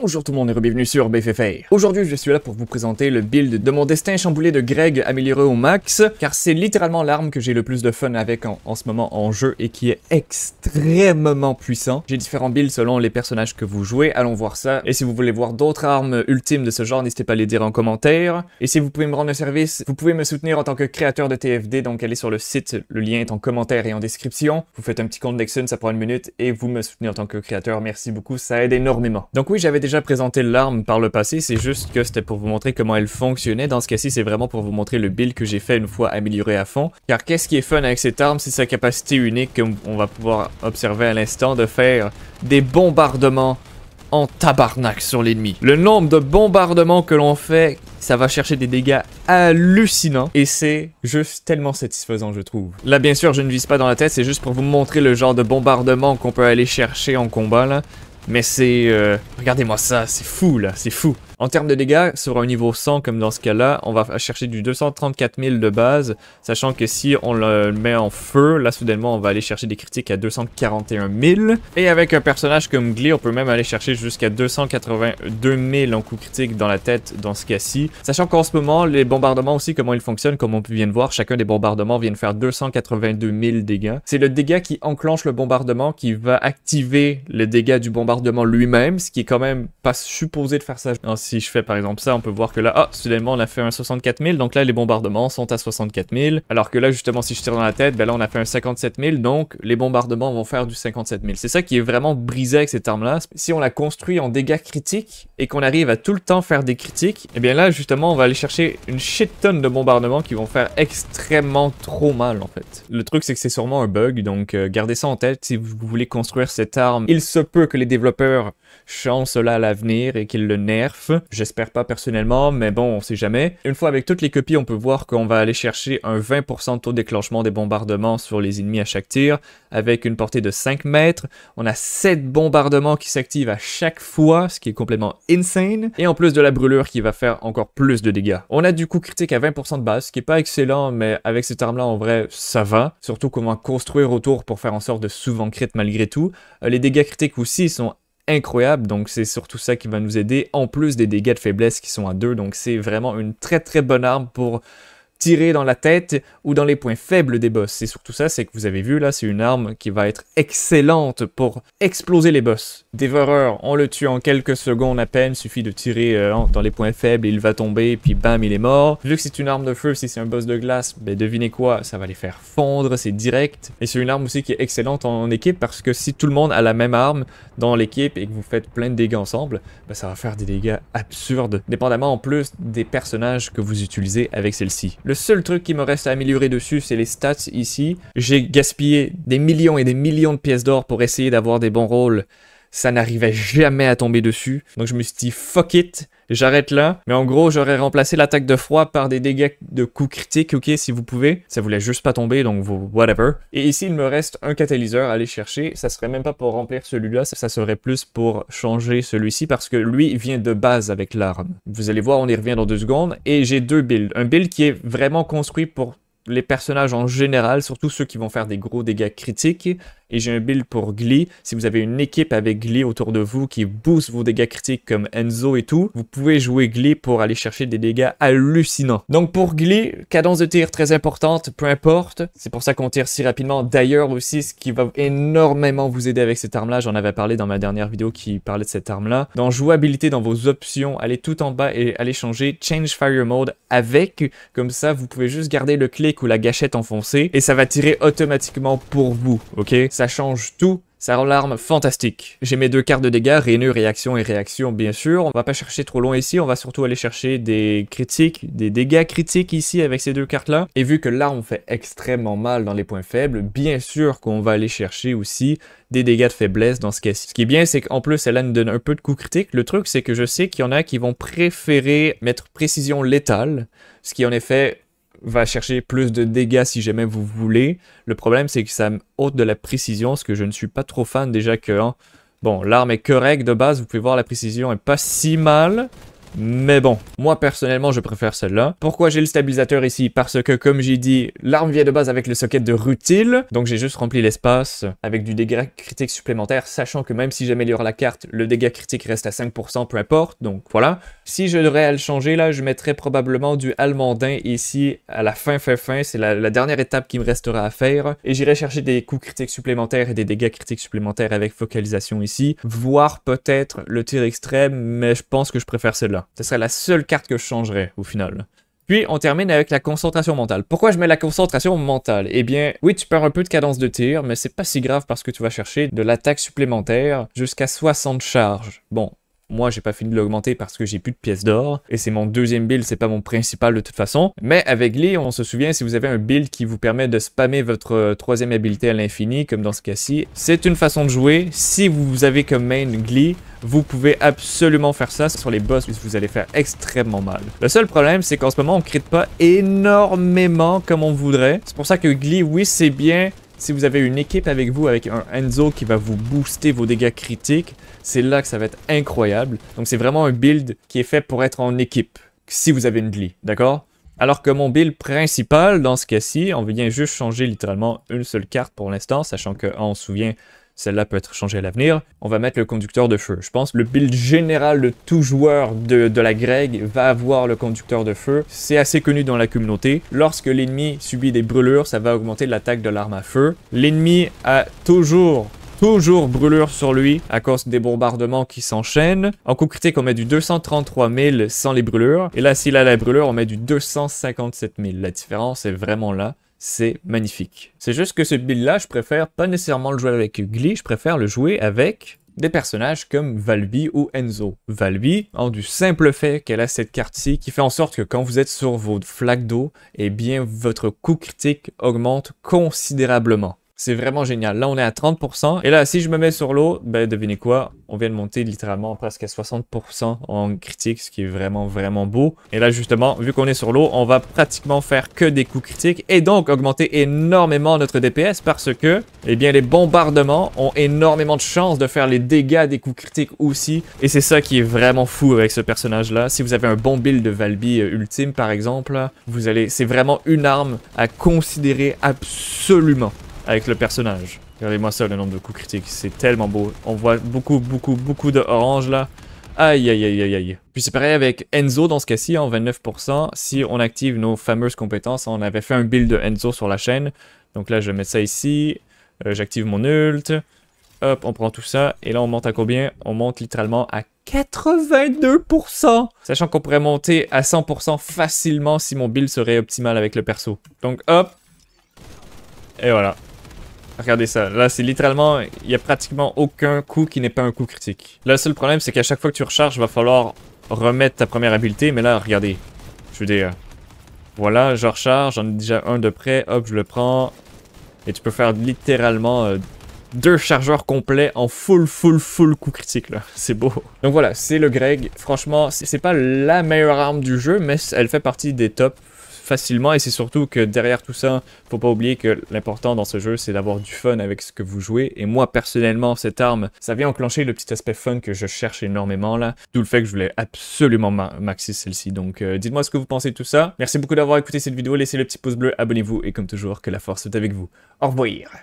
Bonjour tout le monde et bienvenue sur BFFA. Aujourd'hui, je suis là pour vous présenter le build de mon destin chamboulé de Greg amélioré au max, car c'est littéralement l'arme que j'ai le plus de fun avec en, ce moment en jeu et qui est extrêmement puissant. J'ai différents builds selon les personnages que vous jouez, allons voir ça. Et si vous voulez voir d'autres armes ultimes de ce genre, n'hésitez pas à les dire en commentaire. Et si vous pouvez me rendre un service, vous pouvez me soutenir en tant que créateur de TFD, donc allez sur le site, le lien est en commentaire et en description. Vous faites un petit compte Nexon, ça prend une minute, et vous me soutenez en tant que créateur, merci beaucoup, ça aide énormément. Donc oui, j'avais déjà présenté l'arme par le passé, c'est juste que c'était pour vous montrer comment elle fonctionnait. Dans ce cas-ci, c'est vraiment pour vous montrer le build que j'ai fait une fois amélioré à fond. Car qu'est-ce qui est fun avec cette arme, c'est sa capacité unique on va pouvoir observer à l'instant de faire des bombardements en tabarnak sur l'ennemi. Le nombre de bombardements que l'on fait, ça va chercher des dégâts hallucinants et c'est juste tellement satisfaisant, je trouve. Là, bien sûr, je ne vise pas dans la tête, c'est juste pour vous montrer le genre de bombardement qu'on peut aller chercher en combat, là. Mais c'est... Euh, regardez-moi ça, c'est fou là, c'est fou. En termes de dégâts, sur un niveau 100 comme dans ce cas-là, on va chercher du 234 000 de base, sachant que si on le met en feu, là soudainement on va aller chercher des critiques à 241 000. Et avec un personnage comme Glee, on peut même aller chercher jusqu'à 282 000 en coup critique dans la tête dans ce cas-ci. Sachant qu'en ce moment, les bombardements aussi, comment ils fonctionnent, comme on vient de voir, chacun des bombardements vient de faire 282 000 dégâts. C'est le dégât qui enclenche le bombardement qui va activer le dégât du bombardement lui-même, ce qui est quand même pas supposé de faire ça si je fais par exemple ça, on peut voir que là, ah, soudainement on a fait un 64 000, donc là les bombardements sont à 64 000, alors que là justement si je tire dans la tête, ben là on a fait un 57 000, donc les bombardements vont faire du 57 000. C'est ça qui est vraiment brisé avec cette arme-là. Si on la construit en dégâts critiques et qu'on arrive à tout le temps faire des critiques, eh bien là justement on va aller chercher une shit tonne de bombardements qui vont faire extrêmement trop mal en fait. Le truc c'est que c'est sûrement un bug, donc euh, gardez ça en tête si vous voulez construire cette arme. Il se peut que les développeurs chance-là à l'avenir et qu'il le nerf. J'espère pas personnellement, mais bon, on sait jamais. Une fois avec toutes les copies, on peut voir qu'on va aller chercher un 20% de taux déclenchement des bombardements sur les ennemis à chaque tir, avec une portée de 5 mètres. On a 7 bombardements qui s'activent à chaque fois, ce qui est complètement insane. Et en plus de la brûlure qui va faire encore plus de dégâts. On a du coup critique à 20% de base, ce qui est pas excellent, mais avec cette arme-là, en vrai, ça va. Surtout comment construire autour pour faire en sorte de souvent crit malgré tout. Euh, les dégâts critiques aussi sont incroyable, donc c'est surtout ça qui va nous aider, en plus des dégâts de faiblesse qui sont à 2, donc c'est vraiment une très très bonne arme pour tirer dans la tête ou dans les points faibles des boss. C'est surtout ça, c'est que vous avez vu là, c'est une arme qui va être excellente pour exploser les boss. Dévoreur, on le tue en quelques secondes à peine, suffit de tirer euh, dans les points faibles, il va tomber, puis bam, il est mort. Vu que c'est une arme de feu, si c'est un boss de glace, ben devinez quoi, ça va les faire fondre, c'est direct. Et c'est une arme aussi qui est excellente en, équipe parce que si tout le monde a la même arme dans l'équipe et que vous faites plein de dégâts ensemble, ben ça va faire des dégâts absurdes, dépendamment en plus des personnages que vous utilisez avec celle-ci. Le seul truc qui me reste à améliorer dessus, c'est les stats ici. J'ai gaspillé des millions et des millions de pièces d'or pour essayer d'avoir des bons rôles. Ça n'arrivait jamais à tomber dessus. Donc je me suis dit, fuck it, J'arrête là, mais en gros, j'aurais remplacé l'attaque de froid par des dégâts de coups critiques, ok, si vous pouvez. Ça voulait juste pas tomber, donc vous, whatever. Et ici, il me reste un catalyseur à aller chercher. Ça serait même pas pour remplir celui-là, ça serait plus pour changer celui-ci, parce que lui vient de base avec l'arme. Vous allez voir, on y revient dans deux secondes. Et j'ai deux builds. Un build qui est vraiment construit pour les personnages en général, surtout ceux qui vont faire des gros dégâts critiques, et j'ai un build pour Glee. Si vous avez une équipe avec Glee autour de vous qui booste vos dégâts critiques comme Enzo et tout, vous pouvez jouer Glee pour aller chercher des dégâts hallucinants. Donc pour Glee, cadence de tir très importante, peu importe. C'est pour ça qu'on tire si rapidement. D'ailleurs aussi, ce qui va énormément vous aider avec cette arme-là, j'en avais parlé dans ma dernière vidéo qui parlait de cette arme-là. Dans jouabilité, dans vos options, allez tout en bas et allez changer Change Fire Mode avec. Comme ça, vous pouvez juste garder le clic ou la gâchette enfoncée et ça va tirer automatiquement pour vous, ok ça ça change tout. Ça rend l'arme fantastique. J'ai mes deux cartes de dégâts, réunion réaction et réaction, bien sûr. On va pas chercher trop long ici, on va surtout aller chercher des critiques, des dégâts critiques ici avec ces deux cartes-là. Et vu que l'arme fait extrêmement mal dans les points faibles, bien sûr qu'on va aller chercher aussi des dégâts de faiblesse dans ce cas-ci. Ce qui est bien, c'est qu'en plus, elle nous donne un peu de coups critique. Le truc, c'est que je sais qu'il y en a qui vont préférer mettre précision létale, ce qui en effet va chercher plus de dégâts si jamais vous voulez. Le problème, c'est que ça me haute de la précision, Ce que je ne suis pas trop fan déjà que... Hein. bon, l'arme est correcte de base, vous pouvez voir, la précision est pas si mal. Mais bon, moi personnellement, je préfère celle-là. Pourquoi j'ai le stabilisateur ici Parce que, comme j'ai dit, l'arme vient de base avec le socket de rutile. Donc j'ai juste rempli l'espace avec du dégât critique supplémentaire, sachant que même si j'améliore la carte, le dégât critique reste à 5%, peu importe. Donc voilà. Si je devrais le changer, là, je mettrais probablement du allemandin ici à la fin, fin, fin. C'est la, la dernière étape qui me restera à faire. Et j'irai chercher des coups critiques supplémentaires et des dégâts critiques supplémentaires avec focalisation ici, voire peut-être le tir extrême, mais je pense que je préfère celle-là ce serait la seule carte que je changerais au final. Puis on termine avec la concentration mentale. Pourquoi je mets la concentration mentale Eh bien, oui, tu perds un peu de cadence de tir, mais c'est pas si grave parce que tu vas chercher de l'attaque supplémentaire jusqu'à 60 charges. Bon, moi, j'ai pas fini de l'augmenter parce que j'ai plus de pièces d'or. Et c'est mon deuxième build, c'est pas mon principal de toute façon. Mais avec Lee, on se souvient, si vous avez un build qui vous permet de spammer votre euh, troisième habilité à l'infini, comme dans ce cas-ci, c'est une façon de jouer. Si vous avez comme main Glee, vous pouvez absolument faire ça sur les boss, vous allez faire extrêmement mal. Le seul problème, c'est qu'en ce moment, on crit pas énormément comme on voudrait. C'est pour ça que Glee, oui, c'est bien, si vous avez une équipe avec vous, avec un Enzo qui va vous booster vos dégâts critiques, c'est là que ça va être incroyable. Donc c'est vraiment un build qui est fait pour être en équipe, si vous avez une Glee, d'accord alors que mon build principal, dans ce cas-ci, on vient juste changer littéralement une seule carte pour l'instant, sachant que, on se souvient, celle-là peut être changée à l'avenir. On va mettre le conducteur de feu. Je pense le build général de tout joueur de, la Greg va avoir le conducteur de feu. C'est assez connu dans la communauté. Lorsque l'ennemi subit des brûlures, ça va augmenter l'attaque de l'arme à feu. L'ennemi a toujours toujours brûlure sur lui à cause des bombardements qui s'enchaînent. En coup critique, on met du 233 000 sans les brûlures. Et là, s'il a la brûlure, on met du 257 000. La différence est vraiment là c'est magnifique. C'est juste que ce build-là, je préfère pas nécessairement le jouer avec Glee, je préfère le jouer avec des personnages comme Valby ou Enzo. Valby, en du simple fait qu'elle a cette carte-ci, qui fait en sorte que quand vous êtes sur vos flaques d'eau, eh bien votre coût critique augmente considérablement. C'est vraiment génial. Là, on est à 30%. Et là, si je me mets sur l'eau, ben, devinez quoi? On vient de monter littéralement presque à 60% en critique, ce qui est vraiment, vraiment beau. Et là, justement, vu qu'on est sur l'eau, on va pratiquement faire que des coups critiques et donc augmenter énormément notre DPS parce que, eh bien, les bombardements ont énormément de chances de faire les dégâts des coups critiques aussi. Et c'est ça qui est vraiment fou avec ce personnage-là. Si vous avez un bon build de Valby euh, ultime, par exemple, vous allez, c'est vraiment une arme à considérer absolument avec le personnage. Regardez-moi ça, le nombre de coups critiques. C'est tellement beau. On voit beaucoup, beaucoup, beaucoup de orange là. Aïe, aïe, aïe, aïe, aïe. Puis c'est pareil avec Enzo dans ce cas-ci, en 29%. Si on active nos fameuses compétences, on avait fait un build de Enzo sur la chaîne. Donc là, je vais mettre ça ici. Euh, j'active mon ult. Hop, on prend tout ça. Et là, on monte à combien On monte littéralement à 82%. Sachant qu'on pourrait monter à 100% facilement si mon build serait optimal avec le perso. Donc hop. Et voilà. Regardez ça. Là, c'est littéralement... Il n'y a pratiquement aucun coup qui n'est pas un coup critique. Là, le seul problème, c'est qu'à chaque fois que tu recharges, il va falloir remettre ta première habileté. Mais là, regardez. Je veux dire... Voilà, je recharge. J'en ai déjà un de près. Hop, je le prends. Et tu peux faire littéralement... Euh, deux chargeurs complets en full, full, full coup critique, là. C'est beau. Donc voilà, c'est le Greg. Franchement, c'est pas la meilleure arme du jeu, mais elle fait partie des tops facilement et c'est surtout que derrière tout ça, faut pas oublier que l'important dans ce jeu, c'est d'avoir du fun avec ce que vous jouez. Et moi, personnellement, cette arme, ça vient enclencher le petit aspect fun que je cherche énormément là. D'où le fait que je voulais absolument maxer celle-ci. Donc euh, dites-moi ce que vous pensez de tout ça. Merci beaucoup d'avoir écouté cette vidéo. Laissez le petit pouce bleu, abonnez-vous et comme toujours, que la force est avec vous. Au revoir.